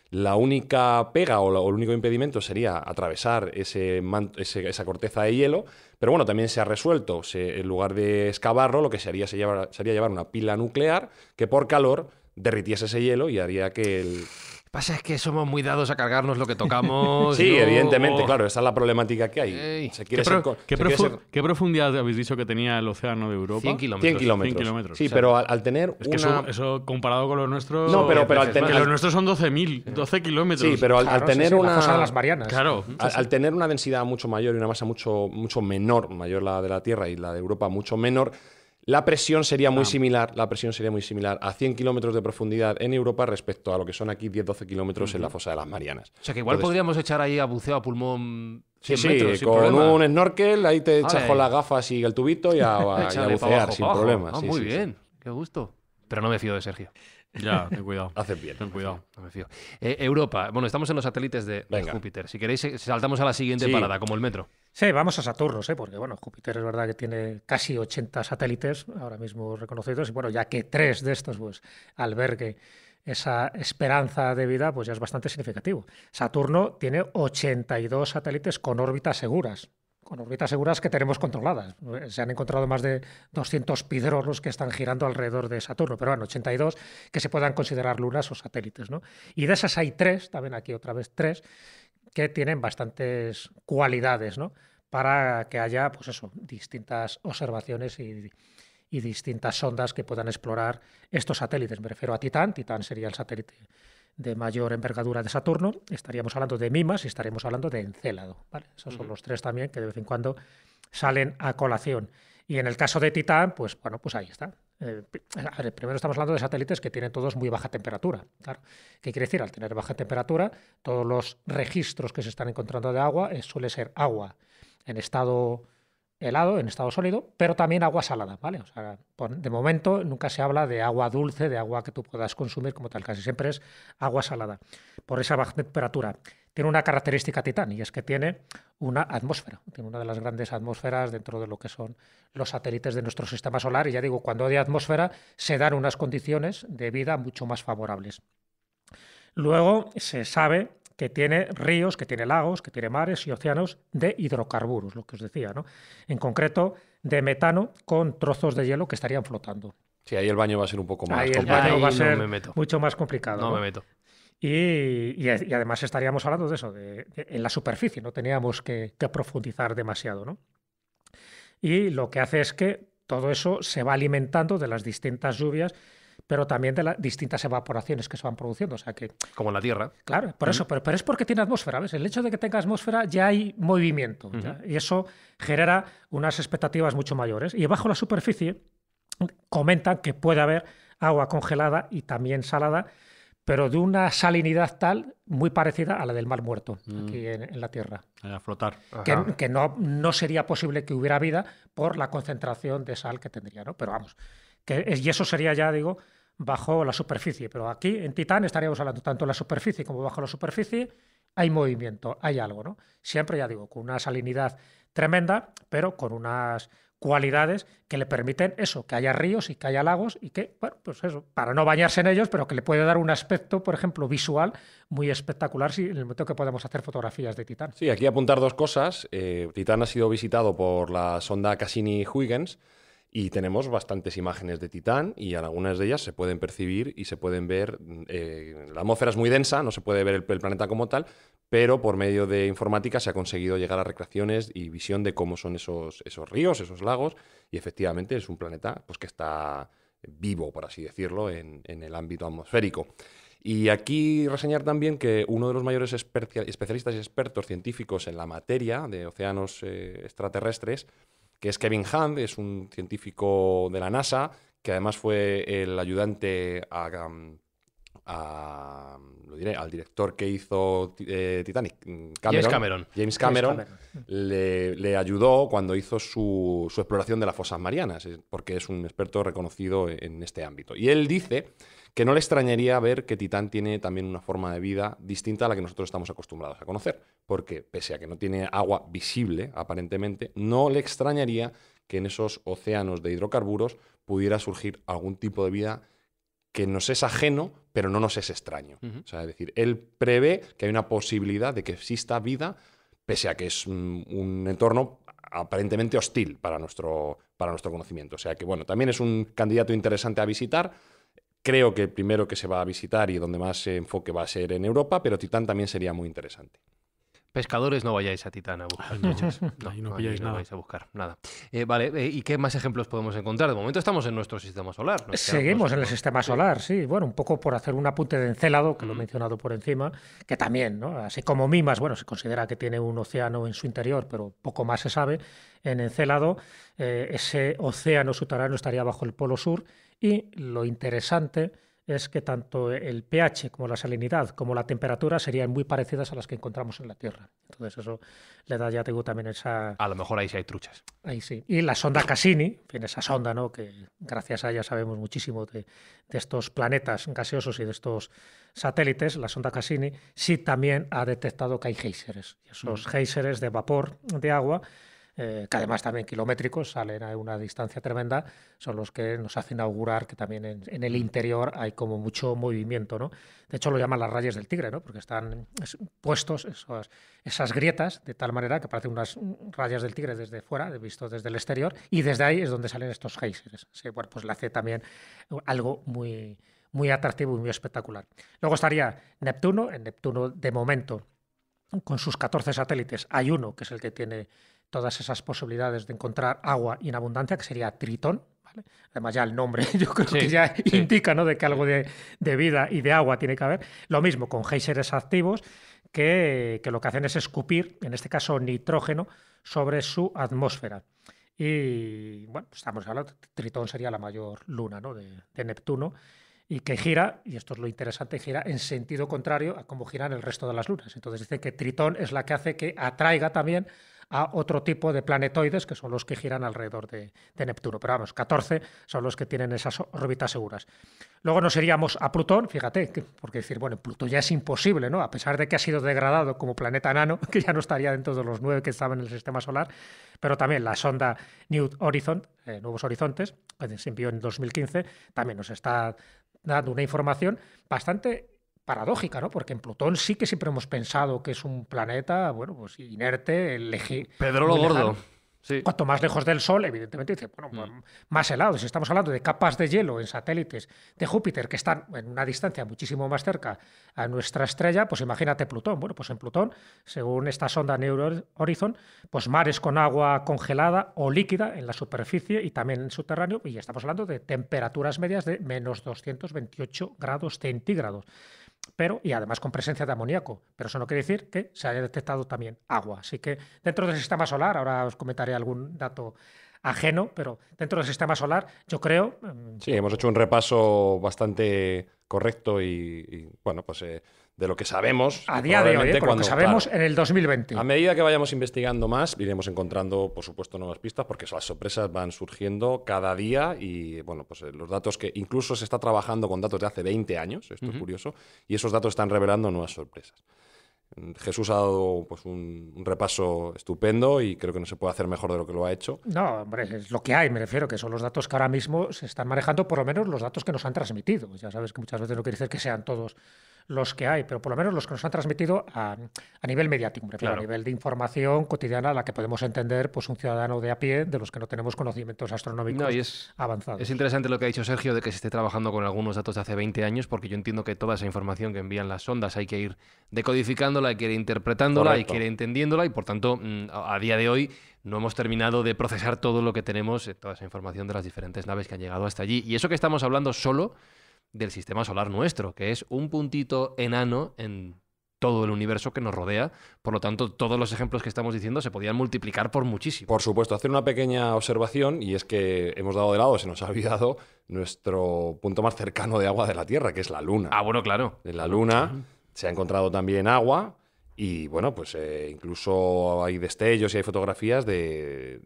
La única pega o, el único impedimento sería atravesar ese esa corteza de hielo, pero bueno, también se ha resuelto. en lugar de excavarlo, lo que se haría sería llevar una pila nuclear que por calor derritiese ese hielo y haría que el, pasa es que somos muy dados a cargarnos lo que tocamos. sí, evidentemente, claro, esa es la problemática que hay. ¿Qué, profundidad habéis dicho que tenía el océano de Europa? 100 kilómetros. 100 kilómetros. Sí, pero al, tener. Es que eso, comparado con los nuestros. No, pero, pero al tener. los nuestros son 12.000, 12 kilómetros. Sí, pero al, tener una. La cosa de las Marianas. Claro. Al, al, tener una densidad mucho mayor y una masa mucho, mucho menor, mayor la de la Tierra y la de Europa mucho menor la presión sería muy ah. similar, la presión sería muy similar a 100 kilómetros de profundidad en Europa respecto a lo que son aquí 10-12 kilómetros en la fosa de las Marianas. O sea que igual podríamos echar ahí a buceo a pulmón. con un snorkel, ahí te echas con las gafas y el tubito y a, bucear sin problemas. Ah, muy bien, qué gusto. Pero no me fío de Sergio. Ya, ten cuidado. Hacen bien. Ten cuidado. Eh, Europa. Bueno, estamos en los satélites de, Júpiter. Si queréis, eh, saltamos a la siguiente parada, como el metro. Sí, vamos a Saturno, ¿eh? porque bueno, Júpiter es verdad que tiene casi 80 satélites ahora mismo reconocidos. Y bueno, ya que tres de estos, pues, albergue esa esperanza de vida, pues ya es bastante significativo. Saturno tiene 82 satélites con órbitas seguras con órbitas seguras que tenemos controladas. Se han encontrado más de 200 pidrolos que están girando alrededor de Saturno, pero bueno, 82 que se puedan considerar lunas o satélites. ¿no? Y de esas hay tres, también aquí otra vez tres, que tienen bastantes cualidades ¿no? para que haya pues eso, distintas observaciones y, y distintas sondas que puedan explorar estos satélites. Me refiero a Titán, Titán sería el satélite de mayor envergadura de Saturno, estaríamos hablando de Mimas y estaremos hablando de Encélado. Esos son los tres también que de vez en cuando salen a colación. Y en el caso de Titán, pues bueno, pues ahí está. Eh, primero estamos hablando de satélites que tienen todos muy baja temperatura. Claro. ¿Qué quiere decir? Al tener baja temperatura, todos los registros que se están encontrando de agua eh, suele ser agua en estado helado, en estado sólido, pero también agua salada, ¿vale? O de momento nunca se habla de agua dulce, de agua que tú puedas consumir como tal, casi siempre es agua salada, por esa baja temperatura. Tiene una característica titán y es que tiene una atmósfera, tiene una de las grandes atmósferas dentro de lo que son los satélites de nuestro sistema solar y ya digo, cuando hay atmósfera se dan unas condiciones de vida mucho más favorables. Luego se sabe que tiene ríos, que tiene lagos, que tiene mares y océanos de hidrocarburos, lo que os decía, ¿no? En concreto, de metano con trozos de hielo que estarían flotando. Sí, ahí el baño va a ser un poco más ahí El baño va a ser mucho más complicado. No, me meto. Y, además estaríamos hablando de eso, de, en la superficie, no teníamos que, que profundizar demasiado, ¿no? Y lo que hace es que todo eso se va alimentando de las distintas lluvias pero también de las distintas evaporaciones que se van produciendo. O sea que, Como la Tierra. Claro, por eso, pero, es porque tiene atmósfera. ¿ves? El hecho de que tenga atmósfera ya hay movimiento y eso genera unas expectativas mucho mayores. Y bajo la superficie comentan que puede haber agua congelada y también salada pero de una salinidad tal muy parecida a la del mar muerto, mm. aquí en, la Tierra. A flotar. Que, no, no sería posible que hubiera vida por la concentración de sal que tendría, ¿no? Pero vamos, y eso sería ya, digo, bajo la superficie. Pero aquí en Titán estaríamos hablando tanto de la superficie como bajo la superficie. Hay movimiento, hay algo, ¿no? Siempre, ya digo, con una salinidad tremenda, pero con unas cualidades que le permiten eso, que haya ríos y que haya lagos y que, bueno, pues eso, para no bañarse en ellos, pero que le puede dar un aspecto, por ejemplo, visual muy espectacular si, en el momento que podemos hacer fotografías de Titán. Sí, aquí apuntar dos cosas. Eh, Titán ha sido visitado por la sonda Cassini-Huygens, y tenemos bastantes imágenes de Titán y en algunas de ellas se pueden percibir y se pueden ver. Mm, eh, la atmósfera es muy densa, no se puede ver el, planeta como tal, pero por medio de informática se ha conseguido llegar a recreaciones y visión de cómo son esos, esos ríos, esos lagos, y efectivamente es un planeta pues, que está vivo, por así decirlo, en, el ámbito atmosférico. Y aquí reseñar también que uno de los mayores especialistas y expertos científicos en la materia de océanos eh, extraterrestres que es Kevin Hunt, es un científico de la NASA, que además fue el ayudante a, um, al director que hizo eh, Titanic, mm, James Cameron. James Cameron, Le, ayudó cuando hizo su exploración de las fosas marianas, porque es un experto reconocido en este ámbito. Y él dice que no le extrañaría ver que Titán tiene también una forma de vida distinta a la que nosotros estamos acostumbrados a conocer, porque pese a que no tiene agua visible, aparentemente, no le extrañaría que en esos océanos de hidrocarburos pudiera surgir algún tipo de vida que nos es ajeno, pero no nos es extraño. o sea, es decir, él prevé que hay una posibilidad de que exista vida, pese a que es mm, un, entorno aparentemente hostil para nuestro, para nuestro conocimiento. O sea que, bueno, también es un candidato interesante a visitar Creo que primero que se va a visitar y donde más enfoque va a ser en Europa, pero Titán también sería muy interesante. Pescadores, no vayáis a Titán a buscar. No, no, no, nada. a buscar nada. Eh, vale, eh, ¿y qué más ejemplos podemos encontrar? De momento estamos en nuestro sistema solar. Seguimos en el sistema solar, sí. Bueno, un poco por hacer un apunte de Encélado, que lo he mm. mencionado por encima, que también, Así como Mimas, bueno, se considera que tiene un océano en su interior, pero poco más se sabe. En Encélado, eh, ese océano subterráneo estaría bajo el polo sur y lo interesante es que tanto el pH como la salinidad como la temperatura serían muy parecidas a las que encontramos en la Tierra. Entonces eso le da ya tengo también esa... A lo mejor ahí sí hay truchas. Ahí sí. Y la sonda Cassini, en esa sonda, ¿no? Que gracias a ella sabemos muchísimo de, estos planetas gaseosos y de estos satélites, la sonda Cassini, sí también ha detectado que hay géiseres. Esos de vapor de agua eh, que además también kilométricos, salen a una distancia tremenda, son los que nos hacen augurar que también en, el mm. interior hay como mucho movimiento, ¿no? De hecho lo llaman las rayas del tigre, ¿no? Porque están puestos esas grietas de tal manera que parecen unas rayas del tigre desde fuera, visto desde el exterior, y desde ahí es donde salen estos geysers. bueno, pues le hace también algo muy muy atractivo y muy espectacular. Luego estaría Neptuno, en Neptuno de momento con sus 14 satélites hay uno que es el que tiene todas esas posibilidades de encontrar agua en abundancia, que sería Tritón. ¿vale? Además, ya el nombre, yo creo que ya indica ¿no? de que algo de, vida y de agua tiene que haber. Lo mismo con géiseres activos, que, lo que hacen es escupir, en este caso nitrógeno, sobre su atmósfera. Y bueno, estamos hablando, Tritón sería la mayor luna ¿no? de, de, Neptuno y que gira, y esto es lo interesante, gira en sentido contrario a cómo giran el resto de las lunas. Entonces dice que Tritón es la que hace que atraiga también a otro tipo de planetoides que son los que giran alrededor de, Neptuno. Pero vamos, 14 son los que tienen esas órbitas seguras. Luego nos iríamos a Plutón, fíjate, porque decir, bueno, Plutón ya es imposible, ¿no? A pesar de que ha sido degradado como planeta nano, que ya no estaría dentro de los nueve que estaban en el sistema solar, pero también la sonda New Horizon, eh, Nuevos Horizontes, que se envió en 2015, también nos está dando una información bastante paradójica, ¿no? Porque en Plutón sí que siempre hemos pensado que es un planeta, bueno, pues inerte, Pedro lo gordo. Cuanto más lejos del Sol, evidentemente, dice, bueno, mm. Mm, más helado. Si estamos hablando de capas de hielo en satélites de Júpiter que están en una distancia muchísimo más cerca a nuestra estrella, pues imagínate Plutón. Bueno, pues en Plutón, según esta sonda New Horizon, pues mares con agua congelada o líquida en la superficie y también en el subterráneo, y estamos hablando de temperaturas medias de menos 228 grados centígrados pero y además con presencia de amoníaco. Pero eso no quiere decir que se haya detectado también agua. Así que dentro del sistema solar, ahora os comentaré algún dato ajeno, pero dentro del sistema solar yo creo... Mm, sí, hemos hecho un repaso bastante correcto y, bueno, pues eh, de lo que sabemos. A día de hoy, cuando, sabemos en el 2020. A medida que vayamos investigando más, iremos encontrando, por supuesto, nuevas pistas, porque las sorpresas van surgiendo cada día y, bueno, pues eh, los datos que incluso se está trabajando con datos de hace 20 años, esto es curioso, y esos datos están revelando nuevas sorpresas. Jesús ha dado pues, un, un, repaso estupendo y creo que no se puede hacer mejor de lo que lo ha hecho. No, hombre, es lo que hay, me refiero, que son los datos que ahora mismo se están manejando, por lo menos los datos que nos han transmitido. Pues ya sabes que muchas veces no quiere decir que sean todos los que hay, pero por lo menos los que nos han transmitido a, nivel mediático, a nivel de información cotidiana a la que podemos entender pues, un ciudadano de a pie de los que no tenemos conocimientos astronómicos avanzados. Es interesante lo que ha dicho Sergio de que se esté trabajando con algunos datos de hace 20 años, porque yo entiendo que toda esa información que envían las sondas hay que ir decodificándola, hay que ir interpretándola, hay que ir entendiéndola y por tanto mm, a día de hoy no hemos terminado de procesar todo lo que tenemos, eh, toda esa información de las diferentes naves que han llegado hasta allí. Y eso que estamos hablando solo del sistema solar nuestro, que es un puntito enano en todo el universo que nos rodea. Por lo tanto, todos los ejemplos que estamos diciendo se podían multiplicar por muchísimo. Por supuesto, hacer una pequeña observación, y es que hemos dado de lado, se nos ha olvidado, nuestro punto más cercano de agua de la Tierra, que es la Luna. Ah, bueno, claro. En la Luna se ha encontrado también agua. Y bueno, pues eh, incluso hay destellos y hay fotografías de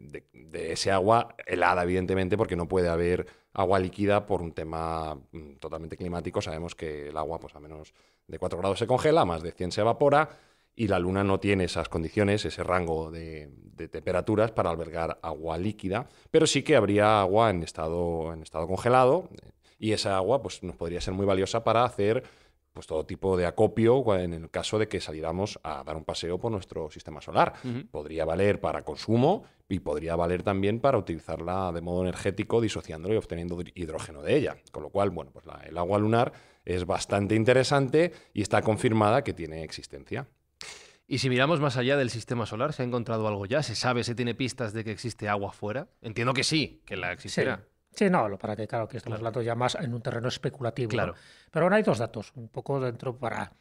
ese agua helada, evidentemente, porque no puede haber agua líquida por un tema mm, totalmente climático. Sabemos que el agua pues, a menos de 4 grados se congela, más de 100 se evapora y la Luna no tiene esas condiciones, ese rango de, de, temperaturas para albergar agua líquida, pero sí que habría agua en estado, en estado congelado eh, y esa agua pues, nos podría ser muy valiosa para hacer pues todo tipo de acopio en el caso de que saliéramos a dar un paseo por nuestro sistema solar. Podría valer para consumo y podría valer también para utilizarla de modo energético, disociándolo y obteniendo hidrógeno de ella. Con lo cual, bueno, pues el agua lunar es bastante interesante y está confirmada que tiene existencia. Y si miramos más allá del sistema solar, ¿se ha encontrado algo ya? ¿Se sabe, se tiene pistas de que existe agua fuera? Entiendo que sí, que la existirá. Sí, no, lo para que, claro, que estamos hablando ya más en un terreno especulativo. Claro. Pero bueno, hay dos datos, un poco dentro para,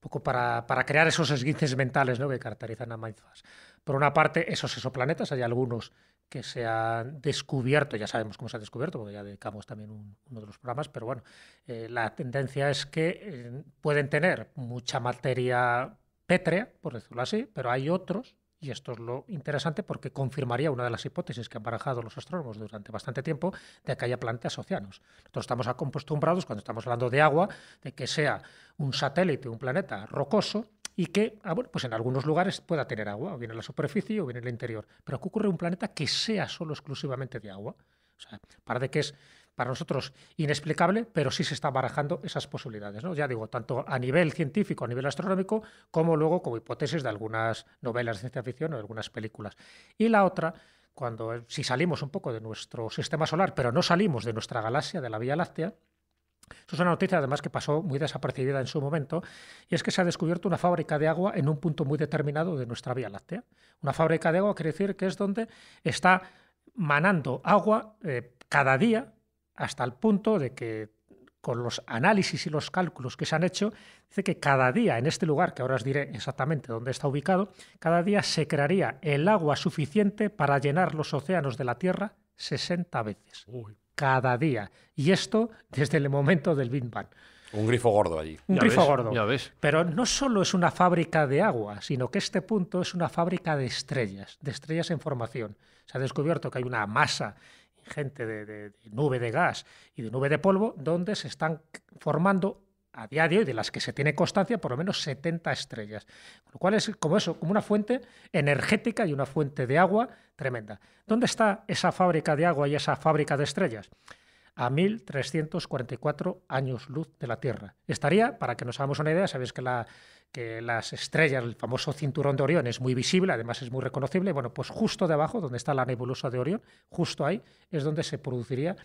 poco para, para crear esos esguinces mentales ¿no? que caracterizan a Mindfast. Por una parte, esos exoplanetas, hay algunos que se han descubierto, ya sabemos cómo se han descubierto, porque ya dedicamos también uno de los programas, pero bueno, eh, la tendencia es que eh, pueden tener mucha materia pétrea, por decirlo así, pero hay otros y esto es lo interesante porque confirmaría una de las hipótesis que han barajado los astrónomos durante bastante tiempo de que haya planetas océanos. Nosotros estamos acostumbrados, cuando estamos hablando de agua, de que sea un satélite, un planeta rocoso, y que ah, pues en algunos lugares pueda tener agua, o bien en la superficie o bien en el interior. Pero ¿qué ocurre un planeta que sea solo exclusivamente de agua? O sea, de que es para nosotros inexplicable, pero sí se están barajando esas posibilidades. Ya digo, tanto a nivel científico, a nivel astronómico, como luego como hipótesis de algunas novelas de ciencia ficción o de algunas películas. Y la otra, cuando, eh, si salimos un poco de nuestro sistema solar, pero no salimos de nuestra galaxia, de la Vía Láctea, eso es una noticia además que pasó muy desapercibida en su momento, y es que se ha descubierto una fábrica de agua en un punto muy determinado de nuestra Vía Láctea. Una fábrica de agua quiere decir que es donde está manando agua eh, cada día hasta el punto de que con los análisis y los cálculos que se han hecho, dice que cada día en este lugar, que ahora os diré exactamente dónde está ubicado, cada día se crearía el agua suficiente para llenar los océanos de la Tierra 60 veces. Cada día. Y esto desde el momento del Big Bang. Un grifo gordo allí. Un grifo gordo. Ya ves. Pero no solo es una fábrica de agua, sino que este punto es una fábrica de estrellas, de estrellas en formación. Se ha descubierto que hay una masa gente de, nube de gas y de nube de polvo, donde se están formando a día de hoy, de las que se tiene constancia, por lo menos 70 estrellas. Lo cual es como eso, como una fuente energética y una fuente de agua tremenda. ¿Dónde está esa fábrica de agua y esa fábrica de estrellas? A 1344 años luz de la Tierra. Estaría, para que nos hagamos una idea, sabéis que la que las estrellas, el famoso cinturón de Orión es muy visible, además es muy reconocible, bueno, pues justo debajo, donde está la nebulosa de Orión, justo ahí es donde se produciría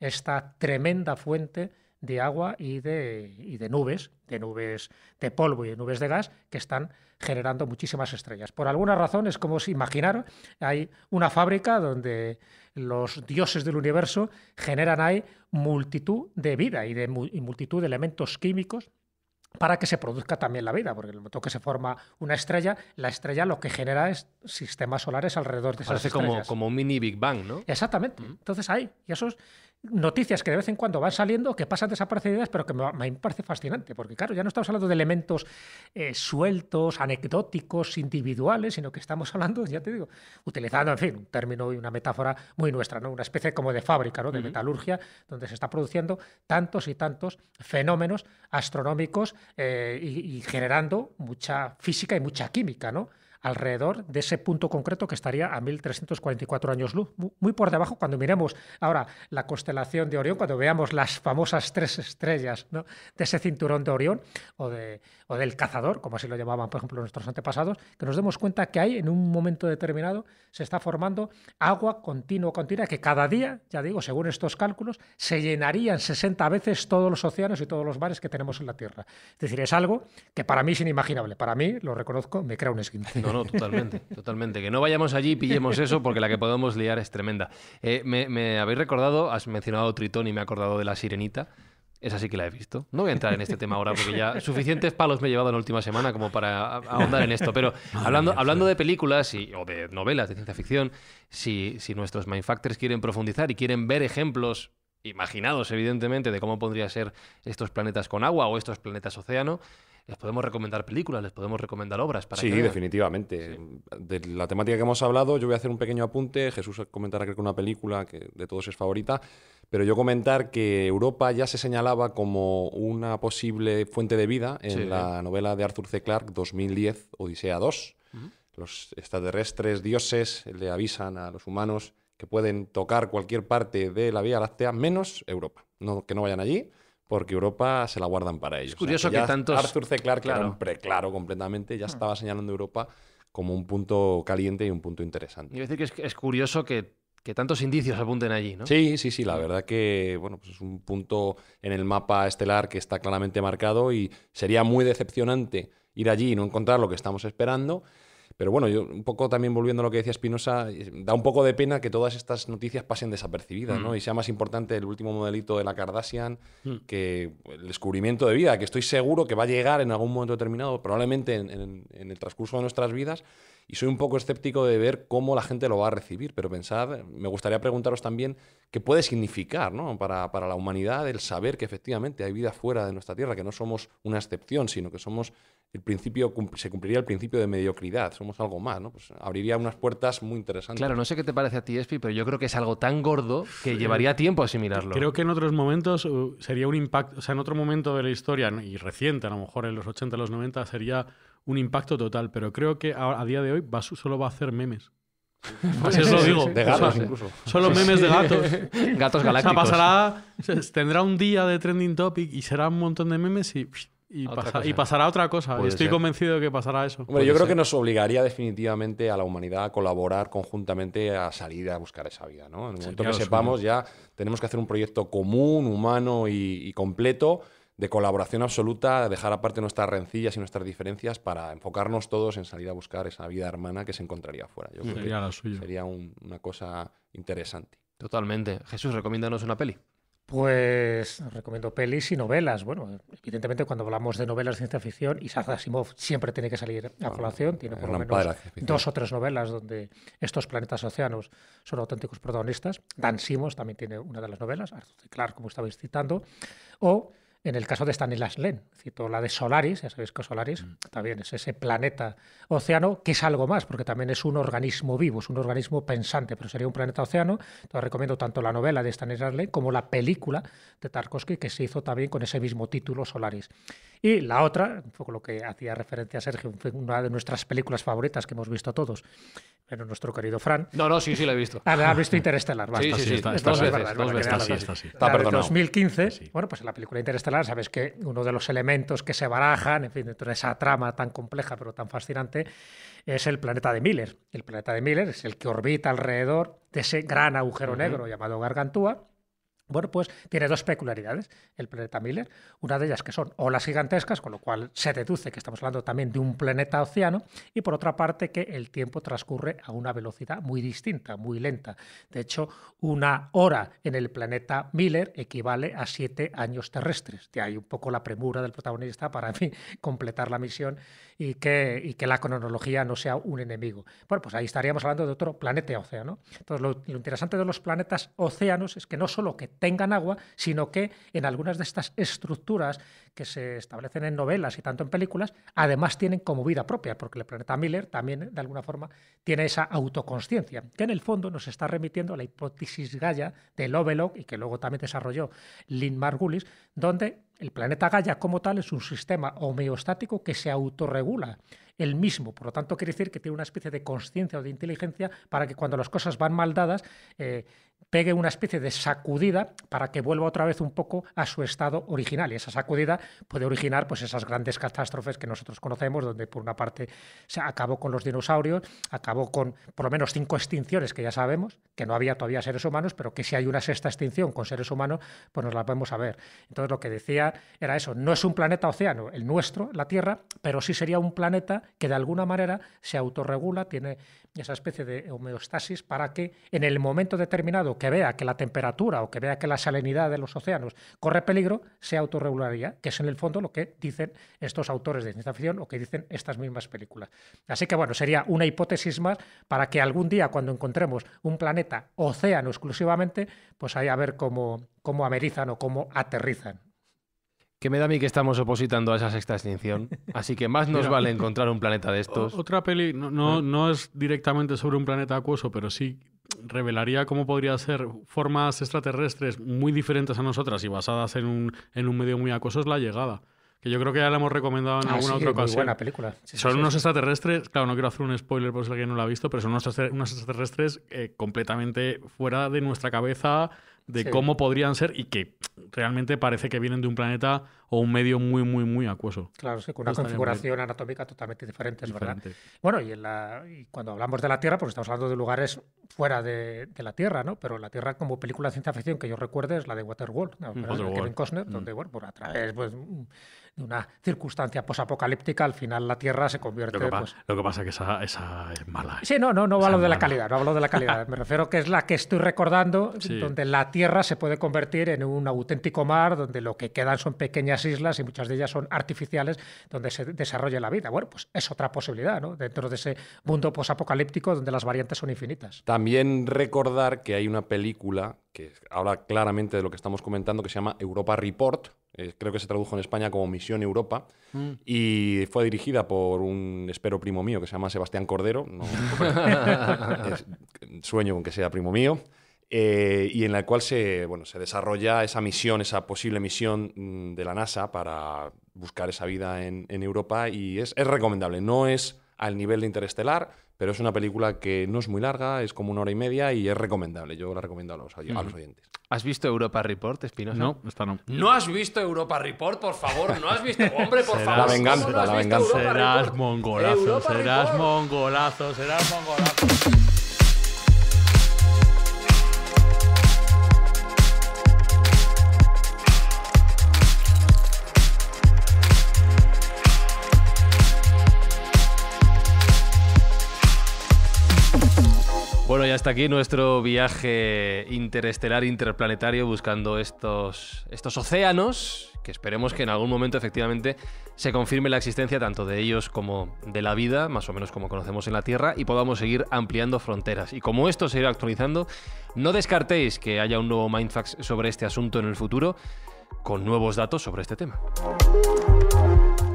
esta tremenda fuente de agua y de, de nubes, de nubes de polvo y de nubes de gas que están generando muchísimas estrellas. Por alguna razón es como si imaginaron hay una fábrica donde los dioses del universo generan ahí multitud de vida y de y multitud de elementos químicos para que se produzca también la vida, porque en el momento que se forma una estrella, la estrella lo que genera es sistemas solares alrededor de esa Parece como, como un mini Big Bang, ¿no? Exactamente. Entonces ahí, y eso es, noticias que de vez en cuando van saliendo, que pasan desaparecidas, pero que me, me parece fascinante, porque claro, ya no estamos hablando de elementos eh, sueltos, anecdóticos, individuales, sino que estamos hablando, ya te digo, utilizando, en fin, un término y una metáfora muy nuestra, ¿no? una especie como de fábrica, ¿no? de metalurgia, donde se está produciendo tantos y tantos fenómenos astronómicos eh, y, y, generando mucha física y mucha química, ¿no? alrededor de ese punto concreto que estaría a 1344 años luz, muy por debajo cuando miremos ahora la constelación de Orión, cuando veamos las famosas tres estrellas de ese cinturón de Orión o, de, del cazador, como así lo llamaban, por ejemplo, nuestros antepasados, que nos demos cuenta que hay en un momento determinado se está formando agua continua, continua, que cada día, ya digo, según estos cálculos, se llenarían 60 veces todos los océanos y todos los mares que tenemos en la Tierra. Es decir, es algo que para mí es inimaginable. Para mí, lo reconozco, me crea un esquina no, totalmente, totalmente. Que no vayamos allí y pillemos eso porque la que podemos liar es tremenda. Eh, me, habéis recordado, has mencionado Tritón y me he acordado de la sirenita. Esa sí que la he visto. No voy a entrar en este tema ahora porque ya suficientes palos me he llevado en la última semana como para ahondar en esto. Pero hablando, hablando de películas o de novelas de ciencia ficción, si, si nuestros mindfactors quieren profundizar y quieren ver ejemplos imaginados, evidentemente, de cómo podría ser estos planetas con agua o estos planetas océano, les podemos recomendar películas, les podemos recomendar obras. Para sí, definitivamente. De la temática que hemos hablado, yo voy a hacer un pequeño apunte. Jesús comentará creo que una película que de todos es favorita, pero yo comentar que Europa ya se señalaba como una posible fuente de vida en la novela de Arthur C. Clarke 2010, Odisea 2. Los extraterrestres dioses le avisan a los humanos que pueden tocar cualquier parte de la Vía Láctea menos Europa, que no vayan allí porque Europa se la guardan para ellos. Es curioso que, tantos... Arthur C. Clarke, claro. completamente, ya ah. estaba señalando Europa como un punto caliente y un punto interesante. Y decir que es, curioso que, tantos indicios apunten allí, ¿no? Sí, sí, sí, la verdad que bueno, pues es un punto en el mapa estelar que está claramente marcado y sería muy decepcionante ir allí y no encontrar lo que estamos esperando. Pero bueno, yo un poco también volviendo a lo que decía Espinosa, eh, da un poco de pena que todas estas noticias pasen desapercibidas, ¿no? Mm. Y sea más importante el último modelito de la Kardashian mm. que el descubrimiento de vida, que estoy seguro que va a llegar en algún momento determinado, probablemente en, el transcurso de nuestras vidas. Y soy un poco escéptico de ver cómo la gente lo va a recibir, pero pensad, me gustaría preguntaros también qué puede significar ¿no? para, para, la humanidad el saber que efectivamente hay vida fuera de nuestra Tierra, que no somos una excepción, sino que somos el principio, se cumpliría el principio de mediocridad, somos algo más, ¿no? Pues abriría unas puertas muy interesantes. Claro, no sé qué te parece a ti, Espi, pero yo creo que es algo tan gordo que llevaría tiempo asimilarlo. Creo que en otros momentos uh, sería un impacto, o sea, en otro momento de la historia, y reciente, a lo mejor en los 80, los 90, sería un impacto total, pero creo que a, día de hoy va, solo va a hacer memes. Así pues lo digo. De gatos, incluso. Solo memes de gatos. gatos galácticos. pasará, tendrá un día de trending topic y será un montón de memes y y, pasará otra cosa. Estoy convencido de que pasará eso. Hombre, yo creo que nos obligaría definitivamente a la humanidad a colaborar conjuntamente a salir a buscar esa vida. ¿no? En el momento que sepamos, ya tenemos que hacer un proyecto común, humano y, completo de colaboración absoluta, dejar aparte nuestras rencillas y nuestras diferencias para enfocarnos todos en salir a buscar esa vida hermana que se encontraría afuera. sería la suya. Sería una cosa interesante. Totalmente. Jesús, recomiéndanos una peli. Pues recomiendo pelis y novelas. Bueno, evidentemente cuando hablamos de novelas de ciencia ficción, Isaac Asimov siempre tiene que salir a colación. Tiene por lo menos dos o tres novelas donde estos planetas océanos son auténticos protagonistas. Dan Simons también tiene una de las novelas, Arthur como estabais citando. O en el caso de Stanislas Len, cito la de Solaris, ya sabéis que Solaris mm. también es ese planeta océano, que es algo más, porque también es un organismo vivo, es un organismo pensante, pero sería un planeta océano. Entonces recomiendo tanto la novela de Stanislas Len como la película de Tarkovsky, que se hizo también con ese mismo título, Solaris. Y la otra, un poco lo que hacía referencia a Sergio, una de nuestras películas favoritas que hemos visto todos, pero nuestro querido Fran. No, no, sí, sí, la he visto. Ah, ha, visto Interestelar, basta. Sí, sí, sí, está, está, está, está, está, está, 2015, bueno, pues en la película Interestelar, sabes que uno de los elementos que se barajan, en fin, dentro de esa trama tan compleja pero tan fascinante, es el planeta de Miller. El planeta de Miller es el que orbita alrededor de ese gran agujero negro llamado Gargantúa bueno, pues tiene dos peculiaridades el planeta Miller. Una de ellas que son olas gigantescas, con lo cual se deduce que estamos hablando también de un planeta océano, y por otra parte que el tiempo transcurre a una velocidad muy distinta, muy lenta. De hecho, una hora en el planeta Miller equivale a siete años terrestres. De ahí un poco la premura del protagonista para completar la misión y que, la cronología no sea un enemigo. Bueno, pues ahí estaríamos hablando de otro planeta océano. Entonces, lo, lo interesante de los planetas océanos es que no solo que tengan agua, sino que en algunas de estas estructuras que se establecen en novelas y tanto en películas, además tienen como vida propia, porque el planeta Miller también de alguna forma tiene esa autoconsciencia, que en el fondo nos está remitiendo a la hipótesis Gaia de Lovelock y que luego también desarrolló Lynn Margulis, donde el planeta Gaia como tal es un sistema homeostático que se autorregula el mismo. Por lo tanto, quiere decir que tiene una especie de conciencia o de inteligencia para que cuando las cosas van mal dadas, eh, pegue una especie de sacudida para que vuelva otra vez un poco a su estado original. Y esa sacudida puede originar pues, esas grandes catástrofes que nosotros conocemos, donde por una parte se acabó con los dinosaurios, acabó con por lo menos cinco extinciones que ya sabemos, que no había todavía seres humanos, pero que si hay una sexta extinción con seres humanos, pues nos la podemos saber. Entonces lo que decía era eso, no es un planeta océano, el nuestro, la Tierra, pero sí sería un planeta que de alguna manera se autorregula, tiene esa especie de homeostasis para que en el momento determinado que vea que la temperatura o que vea que la salinidad de los océanos corre peligro, se autorregularía, que es en el fondo lo que dicen estos autores de ciencia ficción o que dicen estas mismas películas. Así que bueno, sería una hipótesis más para que algún día cuando encontremos un planeta océano exclusivamente, pues ahí a ver cómo, cómo amerizan o cómo aterrizan. Que me da a mí que estamos opositando a esa sexta extinción. Así que más nos vale encontrar un planeta de estos. Otra peli, no, ah. no es directamente sobre un planeta acuoso, pero sí revelaría cómo podría ser formas extraterrestres muy diferentes a nosotras y basadas en un, medio muy acoso es la llegada que yo creo que ya la hemos recomendado en ah, alguna otra ocasión. película. son unos extraterrestres, claro, no quiero hacer un spoiler por si alguien no lo ha visto, pero son unos extraterrestres eh, completamente fuera de nuestra cabeza, de cómo podrían ser y que realmente parece que vienen de un planeta o un medio muy, muy, muy acuoso. Claro, sí, con una configuración anatómica totalmente diferente, Bueno, y, en la, cuando hablamos de la Tierra, pues estamos hablando de lugares fuera de, la Tierra, ¿no? Pero la Tierra como película de ciencia ficción que yo recuerdo es la de Waterworld, ¿no? Mm. de Kevin Costner, donde, mm. bueno, por pues a través, pues mm, de una circunstancia posapocalíptica, al final la Tierra se convierte... Lo que, pues lo que pasa es que esa, es mala. ¿eh? Sí, no, no, no hablo de la calidad, no hablo de la calidad. Me refiero que es la que estoy recordando, donde la Tierra se puede convertir en un auténtico mar, donde lo que quedan son pequeñas islas y muchas de ellas son artificiales, donde se desarrolla la vida. Bueno, pues es otra posibilidad, ¿no? Dentro de ese mundo posapocalíptico donde las variantes son infinitas. También recordar que hay una película que habla claramente de lo que estamos comentando que se llama Europa Report, eh, creo que se tradujo en España como Misión Europa, mm. y fue dirigida por un espero primo mío que se llama Sebastián Cordero, sueño con que sea primo mío. Eh, y en la cual se, bueno, se desarrolla esa misión, esa posible misión mm, de la NASA para buscar esa vida en, Europa y es, recomendable, no es al nivel de Interestelar, pero es una película que no es muy larga, es como una hora y media y es recomendable, yo la recomiendo a los, a los oyentes. ¿Has visto Europa Report, Espinosa? No, esta no. ¿No has visto Europa Report, por favor? ¿No has visto? Hombre, por favor. La venganza, la venganza. serás mongolazo, serás mongolazo, serás mongolazo. hasta aquí nuestro viaje interestelar, interplanetario, buscando estos, estos océanos, que esperemos que en algún momento efectivamente se confirme la existencia tanto de ellos como de la vida, más o menos como conocemos en la Tierra, y podamos seguir ampliando fronteras. Y como esto se irá actualizando, no descartéis que haya un nuevo Mindfax sobre este asunto en el futuro, con nuevos datos sobre este tema.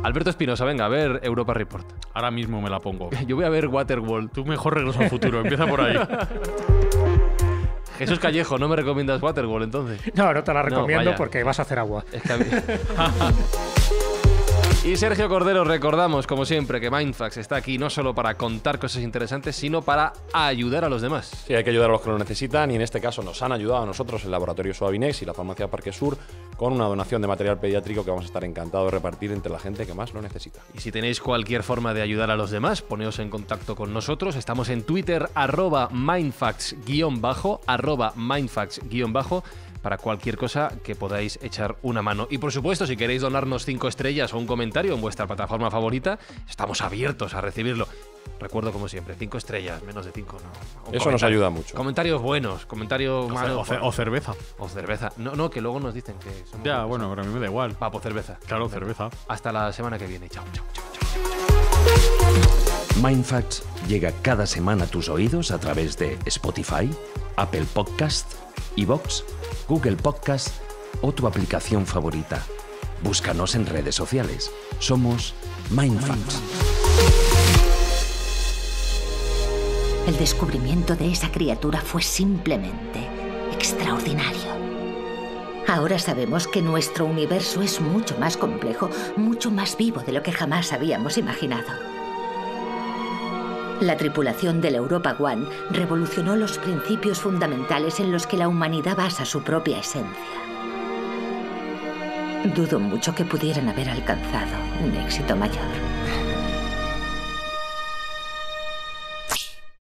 Alberto Espinosa, venga, a ver Europa Report. Ahora mismo me la pongo. Yo voy a ver Waterworld. Tú mejor regreso al futuro, empieza por ahí. Jesús Callejo, ¿no me recomiendas Waterworld entonces? No, no te la recomiendo porque vas a hacer agua. Es que a mí... Y Sergio Cordero, recordamos como siempre que Mindfax está aquí no solo para contar cosas interesantes, sino para ayudar a los demás. Sí, hay que ayudar a los que lo necesitan y en este caso nos han ayudado a nosotros el laboratorio Suavinex y la farmacia Parque Sur con una donación de material pediátrico que vamos a estar encantados de repartir entre la gente que más lo necesita. Y si tenéis cualquier forma de ayudar a los demás, poneos en contacto con nosotros. Estamos en Twitter arroba mindfax-bajo, arroba mindfax-bajo para cualquier cosa que podáis echar una mano. Y por supuesto, si queréis donarnos cinco estrellas o un comentario en vuestra plataforma favorita, estamos abiertos a recibirlo. Recuerdo como siempre, cinco estrellas, menos de cinco. Eso nos ayuda mucho. Comentarios buenos, comentarios malos. O, cerveza. O cerveza. No, no, que luego nos dicen que Ya, bueno, ahora a mí me da igual. Papo, cerveza. Claro, cerveza. Hasta la semana que viene. Chao, chao, chao, chao. Mindfacts llega cada semana a tus oídos a través de Spotify, Apple Podcast, Evox Google Podcast o tu aplicación favorita. Búscanos en redes sociales. Somos Mindfacts. El descubrimiento de esa criatura fue simplemente extraordinario. Ahora sabemos que nuestro universo es mucho más complejo, mucho más vivo de lo que jamás habíamos imaginado. La tripulación del Europa One revolucionó los principios fundamentales en los que la humanidad basa su propia esencia. Dudo mucho que pudieran haber alcanzado un éxito mayor.